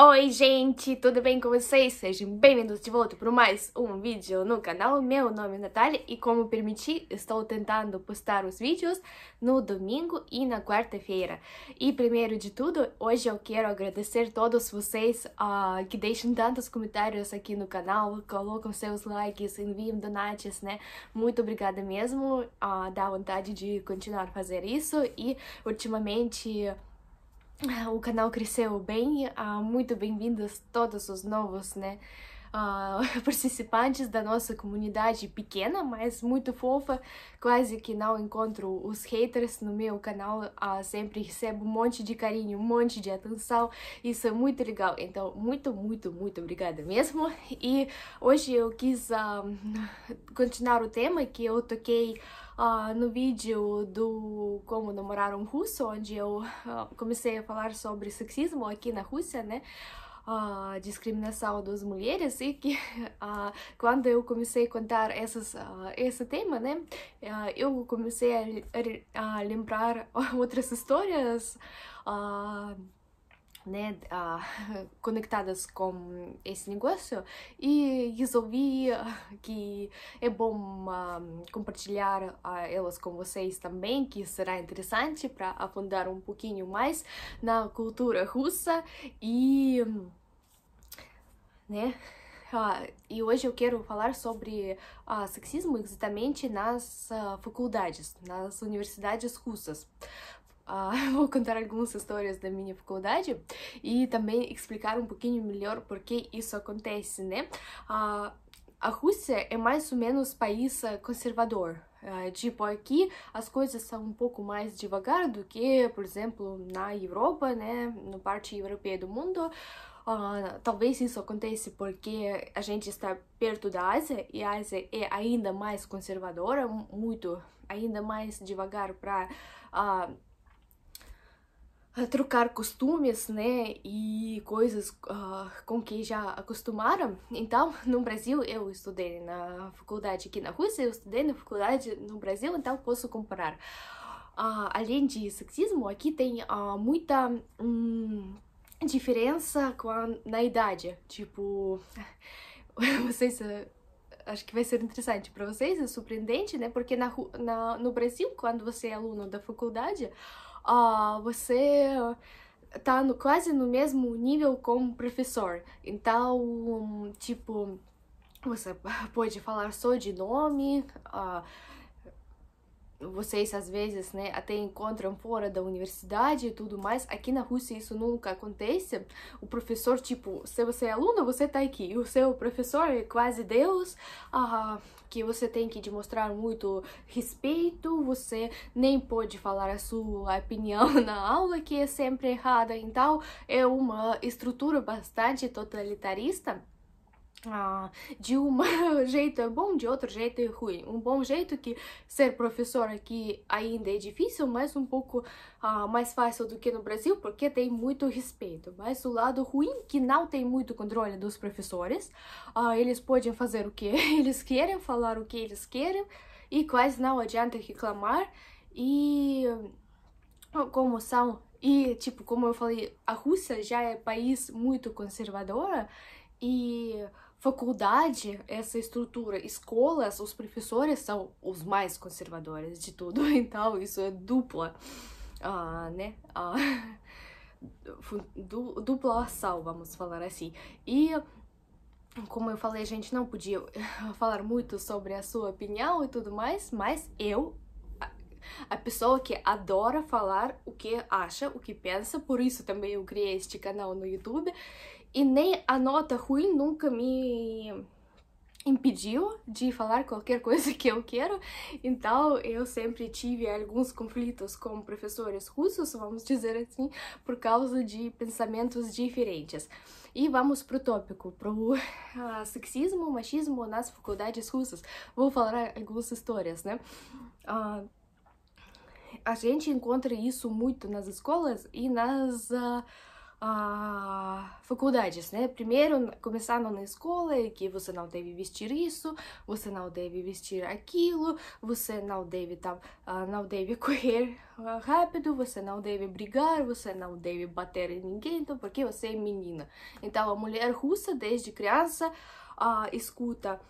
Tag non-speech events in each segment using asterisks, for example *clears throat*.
Oi, gente, tudo bem com vocês? Sejam bem-vindos de volta para mais um vídeo no canal. Meu nome é Natália e, como permiti, estou tentando postar os vídeos no domingo e na quarta-feira. E, primeiro de tudo, hoje eu quero agradecer a todos vocês uh, que deixam tantos comentários aqui no canal, colocam seus likes, enviam donates, né? Muito obrigada mesmo, uh, dá vontade de continuar a fazer isso e, ultimamente, o canal cresceu bem, uh, muito bem-vindos todos os novos, né? Uh, *laughs* participantes da nossa comunidade pequena, mas muito fofa. Quase que não encontro os haters no meu canal, uh, sempre recebo um monte de carinho, um monte de atenção. Isso é muito legal. Então, muito, muito, muito obrigada mesmo. E hoje eu quis uh, *laughs* continuar o tema que eu toquei uh, no vídeo do Como Namorar um Russo, onde eu uh, comecei a falar sobre sexismo aqui na Rússia, né? Uh, discriminação das mulheres e que uh, *laughs* quando eu comecei a contar essas, uh, esse tema, né, eu comecei a, a, a, lembrar *laughs* outras histórias né, ah, *laughs* conectadas com esse negócio e resolvi ah, que é bom ah, compartilhar elas com vocês também, que será interessante para afundar um pouquinho mais na cultura russa e, né, e hoje eu quero falar sobre sexismo exatamente nas faculdades, nas universidades russas, *laughs* Ah, vou contar algumas histórias da minha faculdade e também explicar um pouquinho melhor por que isso acontece, né? Ah, a Rússia é mais ou menos país ah, conservador. tipo, aqui as coisas são um pouco mais devagar do que, por exemplo, na Europa, né? Na parte europeia do mundo. Uh, talvez isso aconteça porque a gente está perto da Ásia e a Ásia é ainda mais conservadora, muito, ainda mais devagar para uh, trocar costumes, né, e coisas uh, com que já acostumaram. Então, no Brasil, eu estudei na faculdade aqui na Rússia, eu estudei na faculdade no Brasil, então posso comparar. Uh, além de sexismo, aqui tem uh, muita um, diferença com a, na idade. Tipo, *laughs* vocês acho que vai ser interessante para vocês, é surpreendente, né? Porque na, na, no Brasil, quando você é aluno da faculdade, oh, você tá no, quase no mesmo nível como professor. Então, tipo, você *laughs* pode falar só de nome, uh, vocês às vezes, né, até encontram fora da universidade e tudo mais. Aqui na Rússia isso nunca acontece. O professor, tipo, se você é aluno, você tá aqui. E o seu professor é quase Deus, ah, que você tem que demonstrar muito respeito, você nem pode falar a sua opinião *laughs* na aula, que é sempre errada. Então, é uma estrutura bastante totalitarista ah, de um *laughs* jeito bom, de outro jeito ruim. Um bom jeito que ser professor aqui ainda é difícil, mas um pouco ah, mais fácil do que no Brasil, porque tem muito respeito. Mas o lado ruim, que não tem muito controle dos professores, ah, eles podem fazer o que *laughs* eles querem, falar o que eles querem, e quase não adianta reclamar. E ah, como são... E, tipo, como eu falei, a Rússia já é país muito conservadora e faculdade, essa estrutura, escolas, os professores são os mais conservadores de tudo, *laughs* então isso é dupla, uh, né? Uh, *laughs* du dupla ação, vamos falar assim. E como eu falei, a gente não podia *laughs* falar muito sobre a sua opinião e tudo mais, mas eu, a pessoa que adora falar o que acha, o que pensa, por isso também eu criei este canal no YouTube e nem a nota ruim nunca me impediu de falar qualquer *laughs* coisa que eu quero, então eu sempre tive alguns conflitos com professores russos, vamos dizer assim, por causa de pensamentos diferentes. E vamos pro tópico, pro uh, *laughs* sexismo, machismo nas faculdades russas. Vou falar algumas histórias, né? Uh, a gente encontra isso muito nas escolas e nas uh, a, faculdades, né? Primeiro começando na escola que você não deve vestir isso, você não deve vestir aquilo, você não deve ah, não deve *laughs* correr rápido, você não deve brigar, você não deve bater em ninguém, então porque você é menina. Então a mulher russa desde criança ah, escuta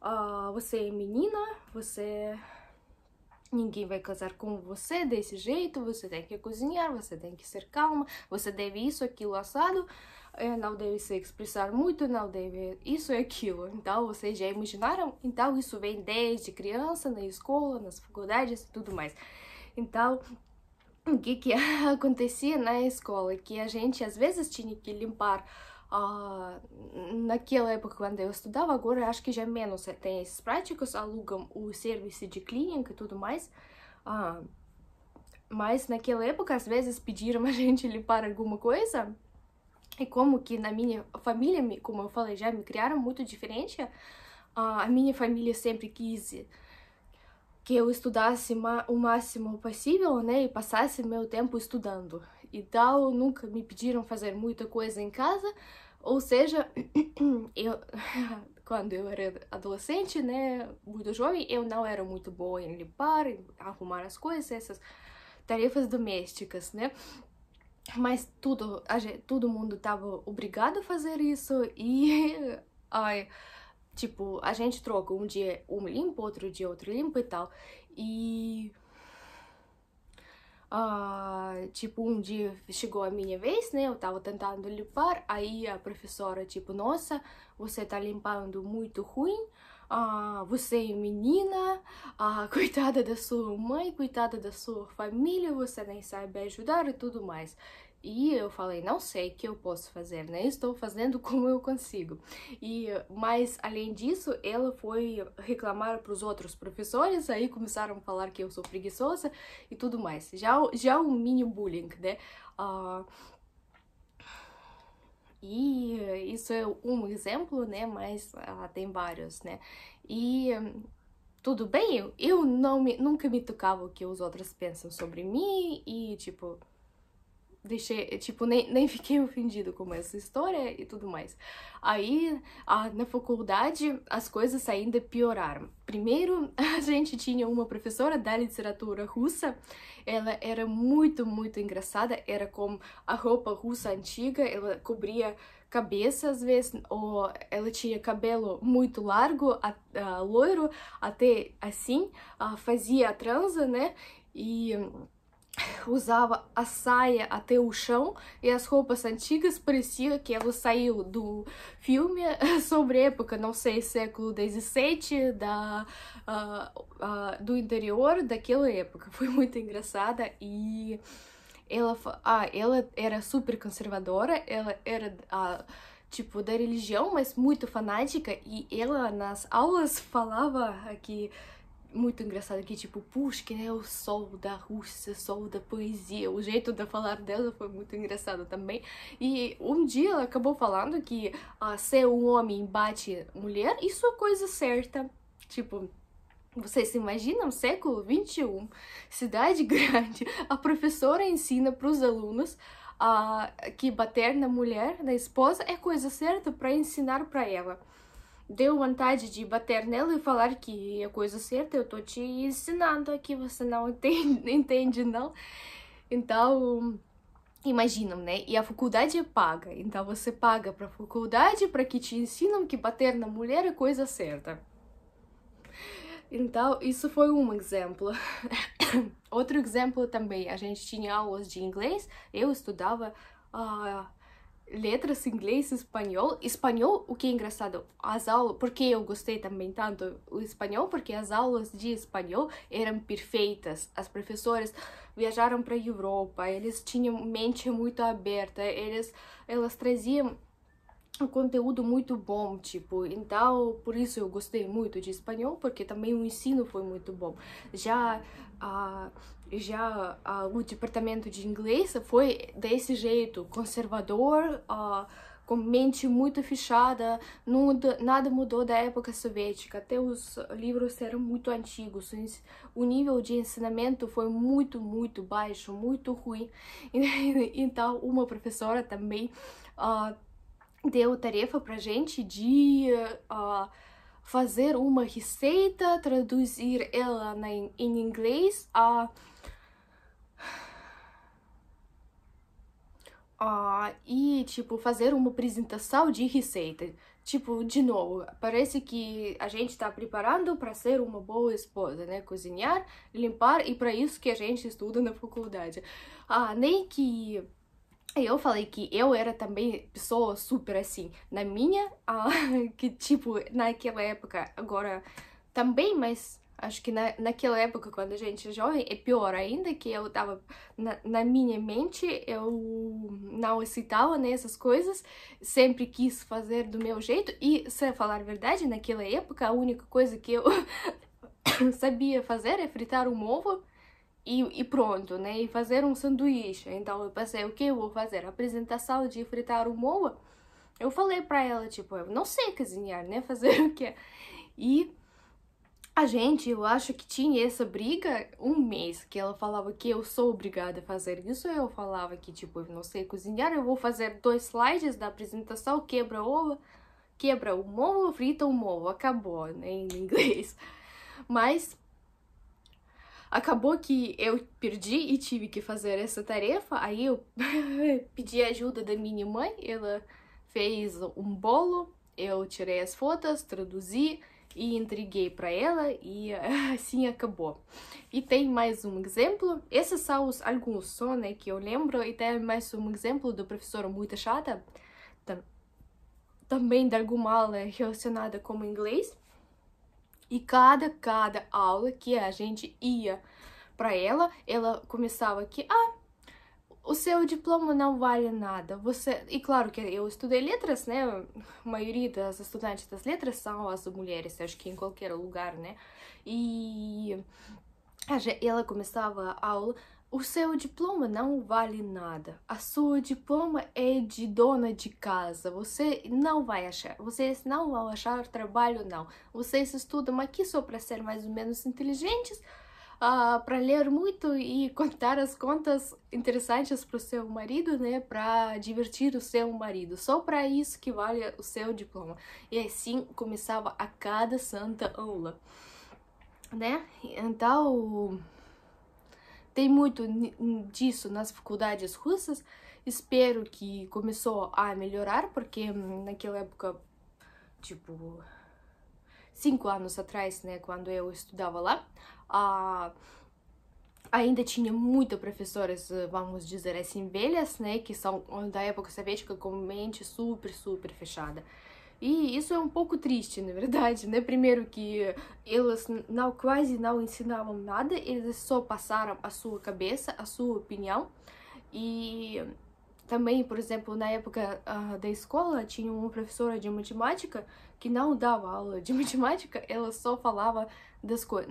ah, você é menina, você Ninguém vai casar com você desse jeito, você tem que cozinhar, você tem que ser calma, você deve isso, aquilo, assado, é, não deve se expressar muito, não deve isso e aquilo. Então, vocês já imaginaram? Então, isso vem desde criança, na escola, nas faculdades e tudo mais. Então, o que, que *laughs* acontecia na escola? Que a gente às vezes tinha que limpar Uh, naquela época, quando eu estudava, agora acho que já menos. Tem esses práticos, alugam o serviço de cleaning e tudo mais. Uh, mas naquela época, às vezes, pediram a gente limpar alguma coisa. E como que na minha família, como eu falei, já me criaram muito diferente. Uh, a minha família sempre quis que eu estudasse o máximo possível, né? E passasse meu tempo estudando e tal, nunca me pediram fazer muita coisa em casa, ou seja, *clears throat* eu, *laughs* quando eu era adolescente, né, muito jovem, eu não era muito boa em limpar, em arrumar as coisas, essas tarefas domésticas, né? Mas tudo, a gente, todo mundo estava obrigado a fazer isso e, *laughs* ai, tipo, a gente troca um dia um limpo, outro dia outro limpo e tal. E Uh, tipo, um dia chegou a minha vez, né? Eu tava tentando limpar, aí a professora, tipo, nossa, você tá limpando muito ruim, uh, você é menina, uh, *laughs* coitada da sua mãe, coitada da sua família, você nem sabe ajudar e tudo mais. E eu falei, não sei o que eu posso fazer, né? Estou fazendo *laughs* como eu consigo. E mas além disso, ela foi reclamar para os outros professores, aí começaram a falar que eu sou preguiçosa e tudo mais. Já já um mini bullying, né? Uh, e isso é um exemplo, né? Mas uh, tem vários, né? E tudo bem, eu não me, nunca me tocava o que os outros pensam sobre mim e tipo deixei, tipo, nem, nem fiquei *laughs* ofendido com essa história e tudo mais. Aí, a, na faculdade, as coisas ainda pioraram. Primeiro, *laughs* a gente tinha uma professora da literatura russa, ela era muito, muito engraçada, era com a roupa russa antiga, ela cobria cabeça às vezes, ou ela tinha cabelo muito largo, a, a, loiro, até assim, fazia transa, né, e usava a saia até o chão e as roupas antigas parecia que ela saiu do filme *laughs* sobre época, não sei, século XVII, da, uh, uh, do interior daquela época. *laughs* Foi muito engraçada e ela, ah, ela era super conservadora, ela era... Uh, tipo, da religião, mas muito fanática, e ela nas aulas falava que muito engraçado que, tipo, Pushkin é o sol da Rússia, sol da poesia. O jeito de falar dela foi muito engraçado também. E um dia ela acabou falando que ah, um homem bate mulher, isso é coisa certa. Tipo, vocês se imaginam, século XXI, cidade *laughs* grande, a professora ensina para os alunos ah, que bater na mulher, na esposa, é coisa certa para ensinar para ela. Deu vontade de bater nela e falar que é coisa certa, eu tô te ensinando aqui, você não entende, *laughs* entende não. Então, imaginam, né? E a faculdade é paga, então você paga pra faculdade para que te ensinam que bater na mulher é coisa certa. Então, isso foi um exemplo. *coughs* Outro exemplo também, a gente tinha aulas de inglês, eu estudava uh, letras em inglês e espanhol. Espanhol, o que é engraçado, as aulas, porque eu gostei também tanto o espanhol, porque as aulas de espanhol eram perfeitas. As professoras viajaram para a Europa, eles tinham mente muito aberta, eles, elas traziam um conteúdo muito bom, tipo, então por isso eu gostei muito de espanhol, porque também o ensino foi muito bom. Já a já a, o departamento de inglês foi desse jeito, conservador, a, com mente muito fechada, não, nada mudou da época soviética, até os livros eram muito antigos, o nível de ensinamento foi muito, muito baixo, muito ruim. *laughs* Então, uma professora também deu tarefa pra gente de uh, fazer uma receita, traduzir ela na, em inglês. Uh, uh, e, tipo, fazer uma apresentação de receita. Tipo, de novo, parece que a gente está preparando para ser uma boa esposa, né? Cozinhar, limpar, e para isso que a gente estuda na faculdade. Ah, nem que eu falei que eu era também pessoa super assim. Na minha, *laughs* ah, que tipo, naquela época, agora também, mas acho que na, naquela época, quando a gente é jovem, é pior ainda, que eu tava na, na minha mente, eu não excitava nessas né, coisas, sempre quis fazer do meu jeito, e se falar a verdade, naquela época, a única coisa que eu *coughs* sabia fazer é fritar um ovo, e, e, pronto, né? E fazer um sanduíche. Então eu pensei, o que eu vou fazer? apresentação de fritar o moa? Eu falei para ela, tipo, eu não sei cozinhar, né? Fazer *laughs* o que E a gente, eu acho que tinha essa briga um mês, que ela falava que eu sou obrigada a fazer isso, eu falava que, tipo, eu não sei cozinhar, eu vou fazer dois slides da apresentação, quebra ovo, quebra o moa, frita o moa. acabou, né, em inglês. Mas Acabou que eu perdi e tive que fazer essa tarefa, aí eu *laughs* pedi ajuda da minha mãe, ela fez um bolo, eu tirei as fotos, traduzi e entreguei para ela e *laughs* assim acabou. E tem mais um exemplo, esses são alguns só, né, que eu lembro, e tem mais um exemplo do professor muito chata, também de alguma aula relacionada com inglês, e cada, cada aula que a gente ia para ela, ela começava que, ah, o seu diploma não vale nada. Você, e claro que eu estudei letras, né? A maioria das estudantes das letras são as mulheres, acho que em qualquer lugar, né? E ela começava a aula, o seu diploma não vale nada. A sua diploma é de dona de casa. Você não vai achar. Vocês não vão achar trabalho, não. Vocês estudam aqui só para ser mais ou menos inteligentes, uh, ah, para ler muito e *laughs* contar as contas interessantes para o seu marido, né? Para divertir o seu marido. Só para isso que vale o seu diploma. E assim começava a cada santa aula, né? Então tem muito disso nas faculdades russas. Espero que começou a melhorar, porque hum, naquela época, tipo, cinco anos atrás, né, quando eu estudava lá, a ainda tinha muitos professores, eh, vamos dizer assim, velhas, né, que são da época soviética com mente super, super fechada. E isso é um pouco triste, na verdade, né? Primeiro que eles não quase não ensinavam nada, eles só passaram a sua cabeça, a sua opinião. E também, por exemplo, na época uh, da escola, tinha uma professora de matemática que não dava aula de *laughs* matemática, ela só falava das coisas.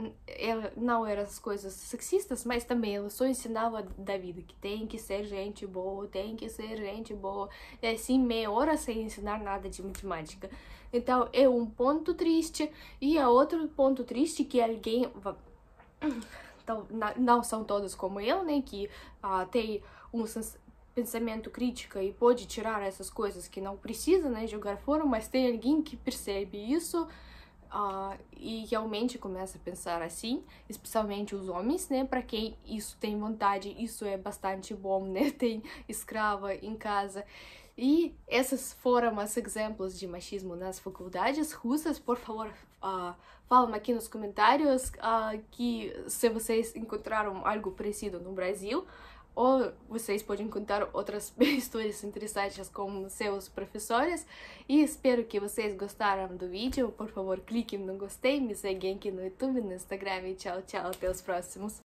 não era as coisas sexistas, mas também ela só ensinava da vida que tem que ser gente boa, tem que ser gente boa. E é assim, meia hora sem ensinar nada de matemática. Então, é um ponto triste. E é outro ponto triste que alguém. não são todos como eu, né? Que ah, tem um pensamento crítico e pode tirar essas coisas que não precisa, né? Jogar fora, mas tem alguém que percebe isso Uh, e realmente começa a pensar assim, especialmente os homens, né? Para quem isso tem vontade, isso é bastante bom, né? *laughs* Tem escrava em casa. E essas foram os exemplos de machismo nas faculdades russas. Por favor, uh, falam aqui nos comentários uh, que se vocês encontraram algo parecido no Brasil ou vocês podem contar outras *laughs* histórias interessantes com seus professores. E espero que vocês gostaram do vídeo. Por favor, cliquem no gostei, me seguem aqui no YouTube, no Instagram e tchau, tchau, até os próximos.